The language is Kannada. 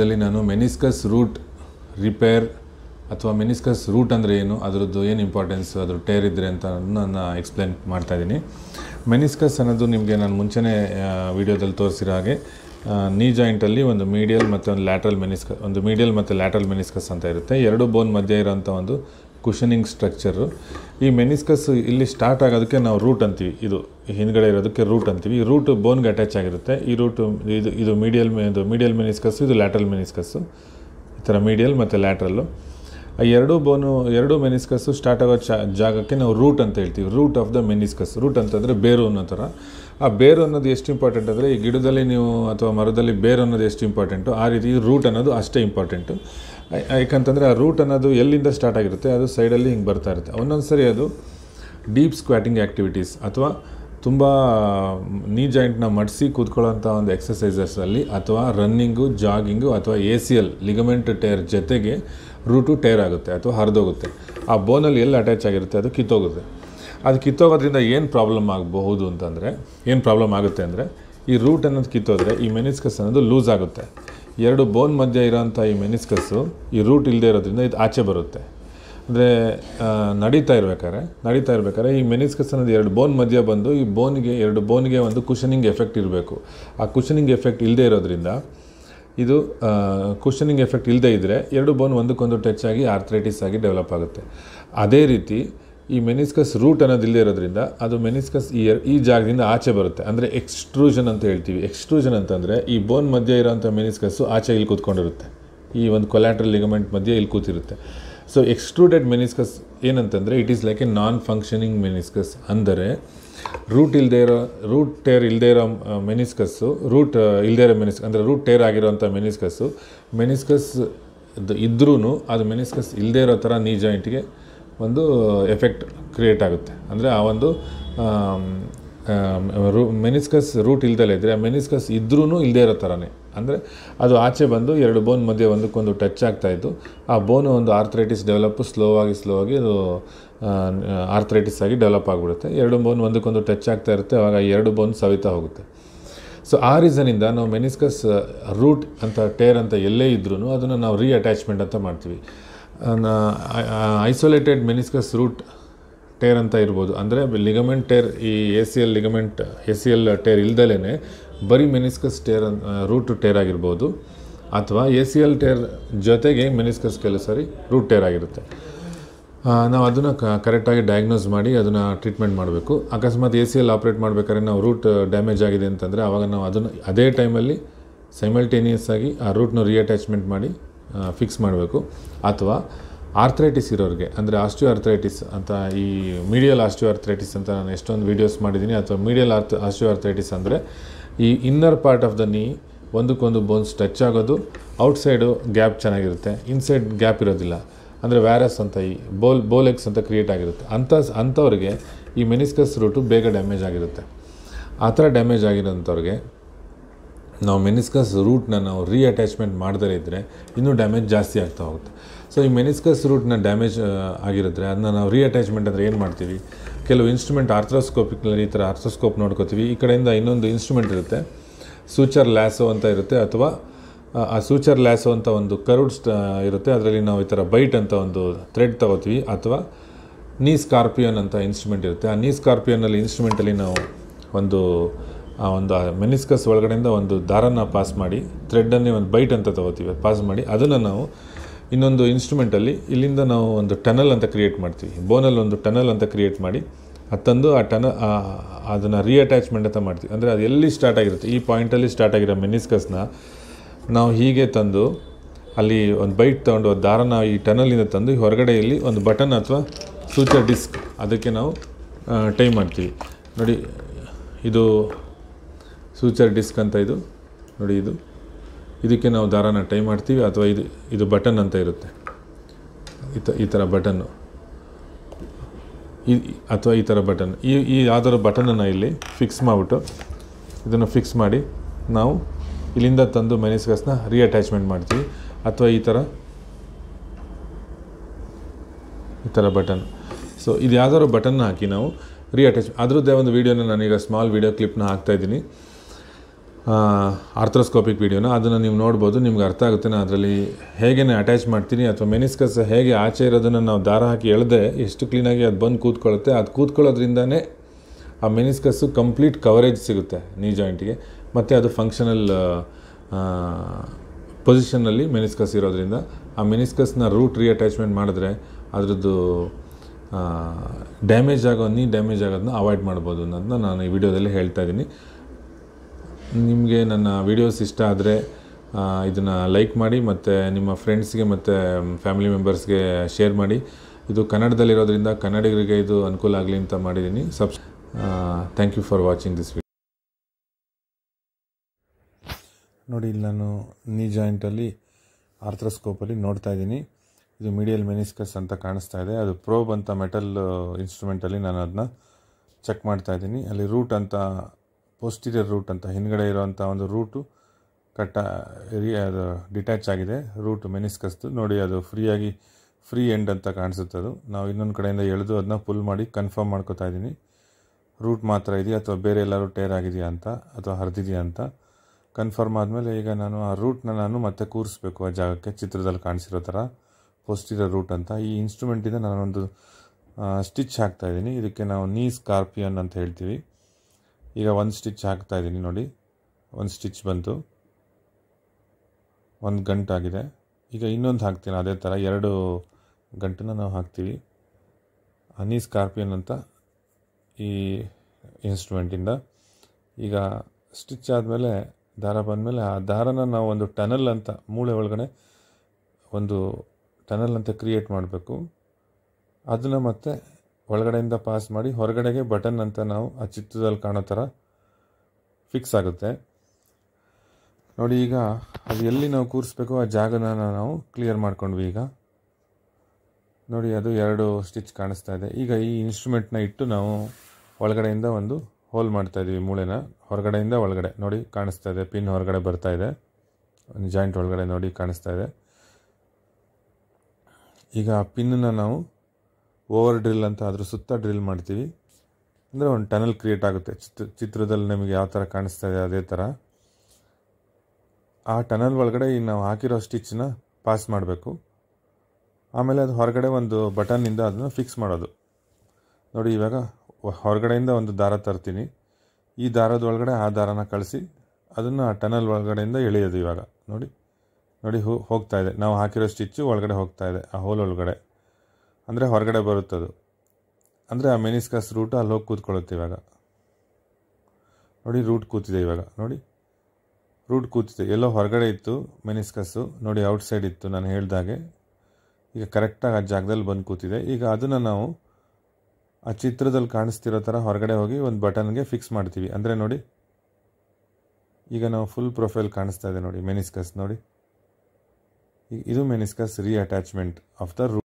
ದಲ್ಲಿ ನಾನು ಮೆನಿಸ್ಕಸ್ ರೂಟ್ ರಿಪೇರ್ ಅಥವಾ ಮೆನಿಸ್ಕಸ್ ರೂಟ್ ಅಂದರೆ ಏನು ಅದರದ್ದು ಏನು ಇಂಪಾರ್ಟೆನ್ಸ್ ಅದ್ರ ಟೇರ್ ಇದ್ದರೆ ಅಂತ ನಾನು ಎಕ್ಸ್ಪ್ಲೇನ್ ಮಾಡ್ತಾ ಇದ್ದೀನಿ ಮೆನಿಸ್ಕಸ್ ಅನ್ನೋದು ನಿಮಗೆ ನಾನು ಮುಂಚೆನೇ ವಿಡಿಯೋದಲ್ಲಿ ತೋರಿಸಿರೋ ಹಾಗೆ ನೀ ಜಾಯಿಂಟಲ್ಲಿ ಒಂದು ಮೀಡಿಯಲ್ ಮತ್ತು ಒಂದು ಲ್ಯಾಟ್ರಲ್ ಮೆನಿಸ್ಕ ಒಂದು ಮೀಡಿಯಲ್ ಮತ್ತು ಲ್ಯಾಟ್ರಲ್ ಮೆನಿಸ್ಕಸ್ ಅಂತ ಇರುತ್ತೆ ಎರಡು ಬೋನ್ ಮಧ್ಯೆ ಇರೋಂಥ ಒಂದು ಕುಷನಿಂಗ್ ಸ್ಟ್ರಕ್ಚರು ಈ ಮೆನಿಸ್ಕಸ್ ಇಲ್ಲಿ ಸ್ಟಾರ್ಟ್ ಆಗೋದಕ್ಕೆ ನಾವು ರೂಟ್ ಅಂತೀವಿ ಇದು ಹಿಂದ್ಗಡೆ ಇರೋದಕ್ಕೆ ರೂಟ್ ಅಂತೀವಿ ಈ ರೂಟ್ ಬೋನ್ಗೆ ಅಟ್ಯಾಚ್ ಆಗಿರುತ್ತೆ ಈ ರೂಟು ಇದು ಇದು ಮೀಡಿಯಲ್ ಇದು ಮೀಡಿಯಲ್ ಮೆನಿಸ್ಕಸ್ ಇದು ಲ್ಯಾಟ್ರಲ್ ಮೆನಿಸ್ಕಸ್ಸು ಈ ಥರ ಮೀಡಿಯಲ್ ಮತ್ತು ಲ್ಯಾಟ್ರಲ್ಲು ಆ ಎರಡೂ ಬೋನು ಎರಡೂ ಮೆನಿಸ್ಕಸ್ಸು ಸ್ಟಾರ್ಟ್ ಆಗೋ ಚ ಜಾಗಕ್ಕೆ ನಾವು ರೂಟ್ ಅಂತ ಹೇಳ್ತೀವಿ root of the meniscus root ಅಂತಂದರೆ ಬೇರು ಅನ್ನೋ ಥರ ಆ ಬೇರು ಅನ್ನೋದು ಎಷ್ಟು ಇಂಪಾರ್ಟೆಂಟ್ ಅಂದರೆ ಈ ಗಿಡದಲ್ಲಿ ನೀವು ಅಥವಾ ಮರದಲ್ಲಿ ಬೇರು ಅನ್ನೋದು ಎಷ್ಟು ಇಂಪಾರ್ಟೆಂಟು ಆ ರೀತಿ ರೂಟ್ ಅನ್ನೋದು ಅಷ್ಟೇ ಇಂಪಾರ್ಟೆಂಟು ಯಾಕಂತಂದರೆ ಆ ರೂಟ್ ಅನ್ನೋದು ಎಲ್ಲಿಂದ ಸ್ಟಾರ್ಟ್ ಆಗಿರುತ್ತೆ ಅದು ಸೈಡಲ್ಲಿ ಹಿಂಗೆ ಬರ್ತಾ ಇರುತ್ತೆ ಒಂದೊಂದು ಸರಿ ಅದು ಡೀಪ್ ಸ್ಕ್ವಾಟಿಂಗ್ ಆ್ಯಕ್ಟಿವಿಟೀಸ್ ಅಥವಾ ತುಂಬ ನೀ ಜಾಯಿಂಟ್ನ ಮಡಿಸಿ ಕೂತ್ಕೊಳ್ಳೋಂಥ ಒಂದು ಎಕ್ಸಸೈಸಸ್ಸಲ್ಲಿ ಅಥವಾ ರನ್ನಿಂಗು ಜಾಗಿಂಗು ಅಥವಾ A C L ligament tear ಜೊತೆಗೆ ರೂಟು ಟೇರ್ ಆಗುತ್ತೆ ಅಥವಾ ಹರಿದೋಗುತ್ತೆ ಆ ಬೋನಲ್ಲಿ ಎಲ್ಲಿ ಅಟ್ಯಾಚ್ ಆಗಿರುತ್ತೆ ಅದು ಕಿತ್ತೋಗುತ್ತೆ ಅದು ಕಿತ್ತೋಗೋದ್ರಿಂದ ಏನು ಪ್ರಾಬ್ಲಮ್ ಆಗಬಹುದು ಅಂತಂದರೆ ಏನು ಪ್ರಾಬ್ಲಮ್ ಆಗುತ್ತೆ ಅಂದರೆ ಈ ರೂಟ್ ಅನ್ನೋದು ಕಿತ್ತೋದ್ರೆ ಈ ಮೆನಿಸ್ಕಸ್ ಅನ್ನೋದು ಲೂಸ್ ಆಗುತ್ತೆ ಎರಡು ಬೋನ್ ಮಧ್ಯೆ ಇರೋಂಥ ಈ ಮೆನಿಸ್ಕಸ್ಸು ಈ ರೂಟ್ ಇಲ್ಲದೆ ಇರೋದ್ರಿಂದ ಇದು ಆಚೆ ಬರುತ್ತೆ ಅಂದರೆ ನಡೀತಾ ಇರ್ಬೇಕಾದ್ರೆ ನಡೀತಾ ಇರ್ಬೇಕಾದ್ರೆ ಈ ಮೆನಿಸ್ಕಸ್ ಅನ್ನೋದು ಎರಡು ಬೋನ್ ಮಧ್ಯ ಬಂದು ಈ ಬೋನ್ಗೆ ಎರಡು ಬೋನ್ಗೆ ಒಂದು ಕುಷನಿಂಗ್ ಎಫೆಕ್ಟ್ ಇರಬೇಕು ಆ ಕುಷನಿಂಗ್ ಎಫೆಕ್ಟ್ ಇಲ್ಲದೆ ಇರೋದ್ರಿಂದ ಇದು ಕುಷನಿಂಗ್ ಎಫೆಕ್ಟ್ ಇಲ್ಲದೇ ಇದ್ದರೆ ಎರಡು ಬೋನ್ ಒಂದಕ್ಕೊಂದು ಟಚ್ ಆಗಿ ಆರ್ಥ್ರೈಟಿಸ್ ಆಗಿ ಡೆವಲಪ್ ಆಗುತ್ತೆ ಅದೇ ರೀತಿ ಈ ಮೆನಿಸ್ಕಸ್ ರೂಟ್ ಅನ್ನೋದು ಇಲ್ಲದೆ ಇರೋದ್ರಿಂದ ಅದು ಮೆನಿಸ್ಕಸ್ ಈ ಈ ಜಾಗದಿಂದ ಆಚೆ ಬರುತ್ತೆ ಅಂದರೆ ಎಕ್ಸ್ಟ್ರೂಷನ್ ಅಂತ ಹೇಳ್ತೀವಿ ಎಕ್ಸ್ಟ್ರೂಷನ್ ಅಂತಂದರೆ ಈ ಬೋನ್ ಮಧ್ಯೆ ಇರೋಂಥ ಮೆನಿಸ್ಕಸ್ಸು ಆಚೆ ಇಲ್ಲಿ ಕೂತ್ಕೊಂಡಿರುತ್ತೆ ಈ ಒಂದು ಕೊಲ್ಯಾಟ್ರಲ್ ಲಿಗಮೆಂಟ್ ಮಧ್ಯೆ ಇಲ್ಲಿ ಕೂತಿರುತ್ತೆ ಸೊ ಎಕ್ಸ್ಟ್ರೂಡೆಡ್ ಮೆನಿಸ್ಕಸ್ ಏನಂತಂದರೆ it is like a non functioning meniscus ಅಂದರೆ ರೂಟ್ ಇಲ್ಲದೆ ಇರೋ ರೂಟ್ ಟೇರ್ ಇಲ್ಲದೆ ಇರೋ ಮೆನಿಸ್ಕಸ್ಸು ರೂಟ್ ಇಲ್ಲದೆ ಇರೋ ಮೆನಿಸ್ ಅಂದರೆ ರೂಟ್ ಟೇರ್ ಆಗಿರೋಂಥ ಮೆನಿಸ್ಕಸ್ಸು ಮೆನಿಸ್ಕಸ್ ಇದ್ರೂ ಅದು ಮೆನಿಸ್ಕಸ್ ಇಲ್ಲದೆ ಇರೋ ಥರ ನೀ ಜಾಯಿಂಟಿಗೆ ಒಂದು ಎಫೆಕ್ಟ್ ಕ್ರಿಯೇಟ್ ಆಗುತ್ತೆ ಅಂದರೆ ಆ ಒಂದು ರೂ ಮೆನಿಸ್ಕಸ್ ರೂಟ್ ಇಲ್ದಲೇ ಇದ್ದರೆ ಆ ಮೆನಿಸ್ಕಸ್ ಇದ್ರೂ ಇಲ್ಲದೇ ಇರೋ ಥರನೇ ಅಂದರೆ ಅದು ಆಚೆ ಬಂದು ಎರಡು ಬೋನ್ ಮಧ್ಯೆ ಒಂದಕ್ಕೊಂದು ಟಚ್ ಇದ್ದು ಆ ಬೋನು ಒಂದು ಆರ್ಥ್ರೈಟಿಸ್ ಡೆವಲಪ್ ಸ್ಲೋ ಆಗಿ ಸ್ಲೋ ಆಗಿ ಅದು ಆರ್ಥ್ರೈಟಿಸ್ ಆಗಿ ಡೆವಲಪ್ ಆಗಿಬಿಡುತ್ತೆ ಎರಡು ಬೋನ್ ಒಂದಕ್ಕೊಂದು ಟಚ್ ಆಗ್ತಾ ಇರುತ್ತೆ ಆವಾಗ ಎರಡು ಬೋನ್ ಸವಿತಾ ಹೋಗುತ್ತೆ ಸೊ ಆ ರೀಸನಿಂದ ನಾವು ಮೆನಿಸ್ಕಸ್ ರೂಟ್ ಅಂತ ಟೇರ್ ಅಂತ ಎಲ್ಲೇ ಇದ್ರೂ ಅದನ್ನು ನಾವು ರೀಅಟ್ಯಾಚ್ಮೆಂಟ್ ಅಂತ ಮಾಡ್ತೀವಿ ಐಸೋಲೇಟೆಡ್ ಮೆನಿಸ್ಕಸ್ ರೂಟ್ ಟೇರ್ ಅಂತ ಇರ್ಬೋದು ಅಂದರೆ ಲಿಗಮೆಂಟ್ ಟೇರ್ ಈ A C L ligament A C L tear ಇಲ್ದಲೇ ಬರೀ ಮೆನಿಸ್ಕಸ್ ಟೇರ್ ರೂಟ್ ಟೇರ್ ಆಗಿರ್ಬೋದು ಅಥವಾ ಎ ಸಿ ಎಲ್ ಟೇರ್ ಜೊತೆಗೆ ಮೆನಿಸ್ಕಸ್ ಕೆಲವು ಸಾರಿ ರೂಟ್ ಟೇರ್ ಆಗಿರುತ್ತೆ ನಾವು ಅದನ್ನು ಕ ಕರೆಕ್ಟಾಗಿ ಡಯಾಗ್ನೋಸ್ ಮಾಡಿ ಅದನ್ನು ಟ್ರೀಟ್ಮೆಂಟ್ ಮಾಡಬೇಕು ಅಕಸ್ಮಾತ್ ಎ ಸಿ ಎಲ್ ಆಪ್ರೇಟ್ ಮಾಡಬೇಕಾದ್ರೆ ನಾವು ರೂಟ್ ಡ್ಯಾಮೇಜ್ ಆಗಿದೆ ಅಂತಂದರೆ ಆವಾಗ ನಾವು ಅದನ್ನು ಅದೇ ಟೈಮಲ್ಲಿ ಸೈಮಲ್ಟೇನಿಯಸ್ ಆಗಿ ಆ ರೂಟ್ನ ರೀಅಟ್ಯಾಚ್ಮೆಂಟ್ ಮಾಡಿ ಫಿಕ್ಸ್ ಮಾಡಬೇಕು ಅಥವಾ ಆರ್ಥ್ರೈಟಿಸ್ ಇರೋರಿಗೆ ಅಂದರೆ ಆಸ್ಟಿಯೋ ಆರ್ಥ್ರೈಟಿಸ್ ಅಂತ ಈ ಮೀಡಿಯಲ್ ಆಸ್ಟಿಯೋ ಆರ್ಥ್ರೈಟಿಸ್ ಅಂತ ನಾನು ಎಷ್ಟೊಂದು ವೀಡಿಯೋಸ್ ಮಾಡಿದ್ದೀನಿ ಅಥವಾ ಮೀಡಿಯಲ್ ಆರ್ಥ ಆಸ್ಟಿಯೋ ಆರ್ಥ್ರೈಟಿಸ್ ಅಂದರೆ ಈ inner part of the knee ಒಂದಕ್ಕೊಂದು ಬೋನ್ಸ್ ಟಚ್ ಆಗೋದು ಔಟ್ಸೈಡು ಗ್ಯಾಪ್ ಚೆನ್ನಾಗಿರುತ್ತೆ ಇನ್ಸೈಡ್ ಗ್ಯಾಪ್ ಇರೋದಿಲ್ಲ ಅಂದರೆ ವ್ಯಾರಸ್ ಅಂತ ಈ ಬೋಲ್ ಬೋಲೆಕ್ಸ್ ಅಂತ ಕ್ರಿಯೇಟ್ ಆಗಿರುತ್ತೆ ಅಂಥ ಅಂಥವ್ರಿಗೆ ಈ ಮೆನಿಸ್ಕಸ್ ರೂಟು ಬೇಗ ಡ್ಯಾಮೇಜ್ ಆಗಿರುತ್ತೆ ಆ ಥರ ಡ್ಯಾಮೇಜ್ ಆಗಿರೋಂಥವ್ರಿಗೆ ನಾವು ಮೆನಿಸ್ಕಸ್ ರೂಟ್ನ ನಾವು ರೀಅಟ್ಯಾಚ್ಮೆಂಟ್ ಮಾಡದೇ ಇದ್ದರೆ ಇನ್ನೂ ಡ್ಯಾಮೇಜ್ ಜಾಸ್ತಿ ಆಗ್ತಾ ಹೋಗುತ್ತೆ ಸೊ ಈ ಮೆನಿಸ್ಕಸ್ ರೂಟ್ನ ಡ್ಯಾಮೇಜ್ ಆಗಿರುತ್ತೆ ಅದನ್ನ ನಾವು ರೀಅಟ್ಯಾಚ್ಮೆಂಟ್ ಅಂದರೆ ಏನು ಮಾಡ್ತೀವಿ ಕೆಲವು ಇನ್ಸ್ಟ್ರೂಮೆಂಟ್ ಆರ್ಥ್ರೋಸ್ಕೋಪಿಕ್ನಲ್ಲಿ ಈ ಥರ ಆರ್ಥ್ರೋಸ್ಕೋಪ್ ನೋಡ್ಕೋತೀವಿ ಈ ಕಡೆಯಿಂದ ಇನ್ನೊಂದು ಇನ್ಸ್ಟ್ರೂಮೆಂಟ್ ಇರುತ್ತೆ ಸೂಚರ್ ಲ್ಯಾಸೋ ಅಂತ ಇರುತ್ತೆ ಅಥವಾ ಆ ಸೂಚರ್ ಲ್ಯಾಸೋ ಅಂತ ಒಂದು ಕರುಡ್ ಇರುತ್ತೆ ಅದರಲ್ಲಿ ನಾವು ಈ ಥರ ಬೈಟ್ ಅಂತ ಒಂದು ಥ್ರೆಡ್ ತೊಗೋತೀವಿ ಅಥವಾ ನೀ ಸ್ಕಾರ್ಪಿಯೋನ್ ಅಂತ ಇನ್ಸ್ಟ್ರೂಮೆಂಟ್ ಇರುತ್ತೆ ಆ ನೀ ಸ್ಕಾರ್ಪಿಯೋನಲ್ಲಿ ಇನ್ಸ್ಟ್ರೂಮೆಂಟಲ್ಲಿ ನಾವು ಒಂದು ಆ ಒಂದು ಮೆನಿಸ್ಕಸ್ ಒಳಗಡೆಯಿಂದ ಒಂದು ದಾರನ ಪಾಸ್ ಮಾಡಿ ಥ್ರೆಡ್ಡನ್ನೇ ಒಂದು ಬೈಟ್ ಅಂತ ತೊಗೋತೀವಿ ಪಾಸ್ ಮಾಡಿ ಅದನ್ನು ನಾವು ಇನ್ನೊಂದು ಇನ್ಸ್ಟ್ರೂಮೆಂಟಲ್ಲಿ ಇಲ್ಲಿಂದ ನಾವು ಒಂದು ಟನಲ್ ಅಂತ ಕ್ರಿಯೇಟ್ ಮಾಡ್ತೀವಿ ಬೋನಲ್ಲಿ ಒಂದು ಟನಲ್ ಅಂತ ಕ್ರಿಯೇಟ್ ಮಾಡಿ ಅದು ತಂದು ಆ ಟನ ಅದನ್ನು ರೀಅಟ್ಯಾಚ್ಮೆಂಟ್ ಅಂತ ಮಾಡ್ತೀವಿ ಅಂದರೆ ಅದು ಎಲ್ಲಿ ಸ್ಟಾರ್ಟ್ ಆಗಿರುತ್ತೆ ಈ ಪಾಯಿಂಟಲ್ಲಿ ಸ್ಟಾರ್ಟ್ ಆಗಿರೋ ಮೆನಿಸ್ಕಸ್ನ ನಾವು ಹೀಗೆ ತಂದು ಅಲ್ಲಿ ಒಂದು ಬೈಟ್ ತೊಗೊಂಡು ದಾರನ ಈ ಟನಲಿಂದ ತಂದು ಹೊರಗಡೆಯಲ್ಲಿ ಒಂದು ಬಟನ್ ಅಥವಾ ಸೂಚರ್ ಡಿಸ್ಕ್ ಅದಕ್ಕೆ ನಾವು ಟೈ ಮಾಡ್ತೀವಿ ನೋಡಿ ಇದು ಸೂಚರ್ ಡಿಸ್ಕ್ ಅಂತ ಇದು ನೋಡಿ ಇದು ಇದಕ್ಕೆ ನಾವು ದಾರಾನ ಟೈ ಮಾಡ್ತೀವಿ ಅಥವಾ ಇದು ಇದು ಬಟನ್ ಅಂತ ಇರುತ್ತೆ ಈ ಈ ಥರ ಬಟನ್ನು ಈ ಅಥವಾ ಈ ಥರ ಬಟನ್ ಈ ಈ ಯಾವುದಾದ್ರು ಬಟನನ್ನು ಇಲ್ಲಿ ಫಿಕ್ಸ್ ಮಾಡಿಬಿಟ್ಟು ಇದನ್ನು ಫಿಕ್ಸ್ ಮಾಡಿ ನಾವು ಇಲ್ಲಿಂದ ತಂದು ಮೆನಿಸ್ಕಸ್ನ ರಿಅಟ್ಯಾಚ್ಮೆಂಟ್ ಮಾಡ್ತೀವಿ ಅಥವಾ ಈ ಥರ ಈ ಥರ ಬಟನ್ ಸೊ ಇದು ಯಾವ್ದಾದ್ರು ಬಟನ್ನ ಹಾಕಿ ನಾವು ರೀಅಟ್ಯಾಚ್ ಅದರದ್ದೇ ಒಂದು ವೀಡಿಯೋನ ನಾನೀಗ ಸ್ಮಾಲ್ ವೀಡಿಯೋ ಕ್ಲಿಪ್ನ ಹಾಕ್ತಾಯಿದ್ದೀನಿ ಆರ್ಥ್ರೋಸ್ಕೋಪಿಕ್ ವೀಡಿಯೋನ ಅದನ್ನು ನೀವು ನೋಡ್ಬೋದು ನಿಮ್ಗೆ ಅರ್ಥ ಆಗುತ್ತೆ ನಾನು ಅದರಲ್ಲಿ ಹೇಗೆ ಅಟ್ಯಾಚ್ ಮಾಡ್ತೀನಿ ಅಥವಾ ಮೆನಿಸ್ಕಸ್ ಹೇಗೆ ಆಚೆ ಇರೋದನ್ನು ನಾವು ದಾರ ಹಾಕಿ ಎಳೆದೆ ಎಷ್ಟು ಕ್ಲೀನಾಗಿ ಅದು ಬಂದು ಕೂತ್ಕೊಳ್ಳುತ್ತೆ ಅದು ಕೂತ್ಕೊಳ್ಳೋದ್ರಿಂದನೇ ಆ ಮೆನಿಸ್ಕಸ್ಸು ಕಂಪ್ಲೀಟ್ ಕವರೇಜ್ ಸಿಗುತ್ತೆ ನೀ ಜಾಯಿಂಟಿಗೆ ಮತ್ತು ಅದು ಫಂಕ್ಷನಲ್ ಪೊಸಿಷನಲ್ಲಿ ಮೆನಿಸ್ಕಸ್ ಇರೋದ್ರಿಂದ ಆ ಮೆನಿಸ್ಕಸ್ನ ರೂಟ್ ರಿಅಟ್ಯಾಚ್ಮೆಂಟ್ ಮಾಡಿದ್ರೆ ಅದರದ್ದು ಡ್ಯಾಮೇಜ್ ಆಗೋ ನೀ ಡ್ಯಾಮೇಜ್ ಆಗೋದನ್ನ ಅವಾಯ್ಡ್ ಮಾಡ್ಬೋದು ಅನ್ನೋದನ್ನ ನಾನು ಈ ವಿಡಿಯೋದಲ್ಲಿ ಹೇಳ್ತಾ ಇದ್ದೀನಿ ನಿಮಗೆ ನನ್ನ ವೀಡಿಯೋಸ್ ಇಷ್ಟ ಆದರೆ ಇದನ್ನು ಲೈಕ್ ಮಾಡಿ ಮತ್ತು ನಿಮ್ಮ ಫ್ರೆಂಡ್ಸ್ಗೆ ಮತ್ತು ಫ್ಯಾಮಿಲಿ ಮೆಂಬರ್ಸ್ಗೆ ಶೇರ್ ಮಾಡಿ ಇದು ಕನ್ನಡದಲ್ಲಿರೋದ್ರಿಂದ ಕನ್ನಡಿಗರಿಗೆ ಇದು ಅನುಕೂಲ ಆಗಲಿ ಅಂತ ಮಾಡಿದ್ದೀನಿ ಸಬ್ಸ್ thank you for watching this video ನೋಡಿ ಇಲ್ಲಿ ನಾನು ನೀ ಜಾಯಿಂಟಲ್ಲಿ ಆರ್ಥ್ರೋಸ್ಕೋಪಲ್ಲಿ ನೋಡ್ತಾ ಇದ್ದೀನಿ ಇದು ಮೀಡಿಯಲ್ ಮೆನಿಸ್ಕಸ್ ಅಂತ ಕಾಣಿಸ್ತಾ ಇದೆ ಅದು ಪ್ರೋಬ್ ಅಂತ ಮೆಟಲ್ ಇನ್ಸ್ಟ್ರೂಮೆಂಟಲ್ಲಿ ನಾನು ಅದನ್ನ ಚೆಕ್ ಮಾಡ್ತಾ ಇದ್ದೀನಿ ಅಲ್ಲಿ ರೂಟ್ ಅಂತ ಪೋಸ್ಟೀರಿಯರ್ ರೂಟ್ ಅಂತ ಹಿಂದುಗಡೆ ಇರುವಂಥ ಒಂದು ರೂಟು ಕಟ್ಟ ಅದು ಡಿಟ್ಯಾಚ್ ಆಗಿದೆ ರೂಟ್ ಮೆನಿಸ್ಕಸ್ತು ನೋಡಿ ಅದು ಫ್ರೀಯಾಗಿ ಫ್ರೀ ಎಂಡ್ ಅಂತ ಕಾಣಿಸುತ್ತೆ ಅದು ನಾವು ಇನ್ನೊಂದು ಕಡೆಯಿಂದ ಎಳೆದು ಅದನ್ನ ಪುಲ್ ಮಾಡಿ ಕನ್ಫರ್ಮ್ ಮಾಡ್ಕೋತಾ ಇದ್ದೀನಿ ರೂಟ್ ಮಾತ್ರ ಇದೆಯಾ ಅಥವಾ ಬೇರೆ ಎಲ್ಲರೂ ಟೇರ್ ಆಗಿದೆಯಾ ಅಂತ ಅಥವಾ ಹರಿದಿದೆಯಾ ಅಂತ ಕನ್ಫರ್ಮ್ ಆದಮೇಲೆ ಈಗ ನಾನು ಆ ರೂಟ್ನ ನಾನು ಮತ್ತೆ ಕೂರಿಸ್ಬೇಕು ಆ ಜಾಗಕ್ಕೆ ಚಿತ್ರದಲ್ಲಿ ಕಾಣಿಸಿರೋ ಥರ ಪೋಸ್ಟಿರೋ ರೂಟ್ ಅಂತ ಈ ಇನ್ಸ್ಟ್ರೂಮೆಂಟಿಂದ ನಾನೊಂದು ಸ್ಟಿಚ್ ಹಾಕ್ತಾ ಇದ್ದೀನಿ ಇದಕ್ಕೆ ನಾವು ನೀ ಸ್ಕಾರ್ಪಿಯನ್ ಅಂತ ಹೇಳ್ತೀವಿ ಈಗ ಒಂದು ಸ್ಟಿಚ್ ಹಾಕ್ತಾ ಇದ್ದೀನಿ ನೋಡಿ ಒಂದು ಸ್ಟಿಚ್ ಬಂತು ಒಂದು ಗಂಟಾಗಿದೆ ಈಗ ಇನ್ನೊಂದು ಹಾಕ್ತೀನಿ ಅದೇ ಥರ ಎರಡು ಗಂಟನ್ನು ನಾವು ಹಾಕ್ತೀವಿ ಹನಿ ಸ್ಕಾರ್ಪಿಯನ್ ಅಂತ ಈ ಇನ್ಸ್ಟ್ರೂಮೆಂಟಿಂದ ಈಗ ಸ್ಟಿಚ್ ಆದಮೇಲೆ ದಾರ ಬಂದಮೇಲೆ ಆ ದಾರನ ನಾವು ಒಂದು ಟನಲ್ ಅಂತ ಮೂಳೆ ಒಳಗಡೆ ಒಂದು ಟನಲ್ ಅಂತ ಕ್ರಿಯೇಟ್ ಮಾಡಬೇಕು ಅದನ್ನು ಮತ್ತೆ ಒಳಗಡೆಯಿಂದ ಪಾಸ್ ಮಾಡಿ ಹೊರಗಡೆಗೆ ಬಟನ್ ಅಂತ ನಾವು ಆ ಚಿತ್ರದಲ್ಲಿ ಕಾಣೋ ಥರ ಫಿಕ್ಸ್ ಆಗುತ್ತೆ ನೋಡಿ ಈಗ ಅದು ಎಲ್ಲಿ ನಾವು ಕೂರಿಸ್ಬೇಕು ಆ ಜಾಗನ ನಾವು ಕ್ಲಿಯರ್ ಮಾಡ್ಕೊಂಡ್ವಿ ಈಗ ನೋಡಿ ಅದು ಎರಡು ಸ್ಟಿಚ್ ಕಾಣಿಸ್ತಾ ಇದೆ ಈಗ ಈ ಇನ್ಸ್ಟ್ರೂಮೆಂಟ್ನ ಇಟ್ಟು ನಾವು ಒಳಗಡೆಯಿಂದ ಒಂದು ಹೋಲ್ ಮಾಡ್ತಾ ಇದ್ದೀವಿ ಮೂಳೆನ ಹೊರಗಡೆಯಿಂದ ಒಳಗಡೆ ನೋಡಿ ಕಾಣಿಸ್ತಾ ಇದೆ ಪಿನ್ ಹೊರಗಡೆ ಬರ್ತಾ ಇದೆ ಜಾಯಿಂಟ್ ಒಳಗಡೆ ನೋಡಿ ಕಾಣಿಸ್ತಾ ಇದೆ ಈಗ ಆ ಪಿನ್ನ ನಾವು ಓವರ್ ಡ್ರಿಲ್ ಅಂತ ಅದ್ರ ಸುತ್ತ ಡ್ರಿಲ್ ಮಾಡ್ತೀವಿ ಅಂದರೆ ಒಂದು ಟನಲ್ ಕ್ರಿಯೇಟ್ ಆಗುತ್ತೆ ಚಿತ್ರ ಚಿತ್ರದಲ್ಲಿ ನಿಮಗೆ ಯಾವ ಥರ ಕಾಣಿಸ್ತಾ ಇದೆ ಅದೇ ಥರ ಆ ಟನಲ್ ಒಳಗಡೆ ಈಗ ನಾವು ಹಾಕಿರೋ ಸ್ಟಿಚ್ನ ಪಾಸ್ ಮಾಡಬೇಕು ಆಮೇಲೆ ಅದು ಹೊರಗಡೆ ಒಂದು ಬಟನ್ನಿಂದ ಅದನ್ನು ಫಿಕ್ಸ್ ಮಾಡೋದು ನೋಡಿ ಇವಾಗ ಹೊರಗಡೆಯಿಂದ ಒಂದು ದಾರ ತರ್ತೀನಿ ಈ ದಾರದೊಳಗಡೆ ಆ ದಾರನ ಕಳಿಸಿ ಅದನ್ನು ಆ ಟನಲ್ ಒಳಗಡೆಯಿಂದ ಎಳೆಯೋದು ಇವಾಗ ನೋಡಿ ನೋಡಿ ಹೋಗ್ತಾ ಇದೆ ನಾವು ಹಾಕಿರೋ ಸ್ಟಿಚ್ಚು ಒಳಗಡೆ ಹೋಗ್ತಾ ಇದೆ ಆ ಹೋಲ್ ಒಳಗಡೆ ಅಂದರೆ ಹೊರಗಡೆ ಬರುತ್ತದು ಅಂದರೆ ಆ ಮೆನಿಸ್ಕಸ್ ರೂಟು ಅಲ್ಲಿ ಹೋಗಿ ಕೂತ್ಕೊಳ್ಳುತ್ತೆ ಇವಾಗ ನೋಡಿ ರೂಟ್ ಕೂತಿದೆ ಇವಾಗ ನೋಡಿ ರೂಟ್ ಕೂತಿದೆ ಎಲ್ಲೋ ಹೊರಗಡೆ ಇತ್ತು ಮೆನಿಸ್ಕಸ್ಸು ನೋಡಿ ಔಟ್ಸೈಡ್ ಇತ್ತು ನಾನು ಹೇಳಿದಾಗೆ ಈಗ ಕರೆಕ್ಟಾಗಿ ಆ ಜಾಗದಲ್ಲಿ ಬಂದು ಕೂತಿದೆ ಈಗ ಅದನ್ನು ನಾವು ಆ ಚಿತ್ರದಲ್ಲಿ ಕಾಣಿಸ್ತಿರೋ ಥರ ಹೊರಗಡೆ ಹೋಗಿ ಒಂದು ಬಟನ್ಗೆ ಫಿಕ್ಸ್ ಮಾಡ್ತೀವಿ ಅಂದರೆ ನೋಡಿ ಈಗ ನಾವು ಫುಲ್ ಪ್ರೊಫೈಲ್ ಕಾಣಿಸ್ತಾ ಇದೆ ನೋಡಿ ಮೆನಿಸ್ಕಸ್ ನೋಡಿ ಇದು ಮೆನಿಸ್ಕಸ್ ರೀ ಅಟ್ಯಾಚ್ಮೆಂಟ್ ಆಫ್ ದ ರೂಟ್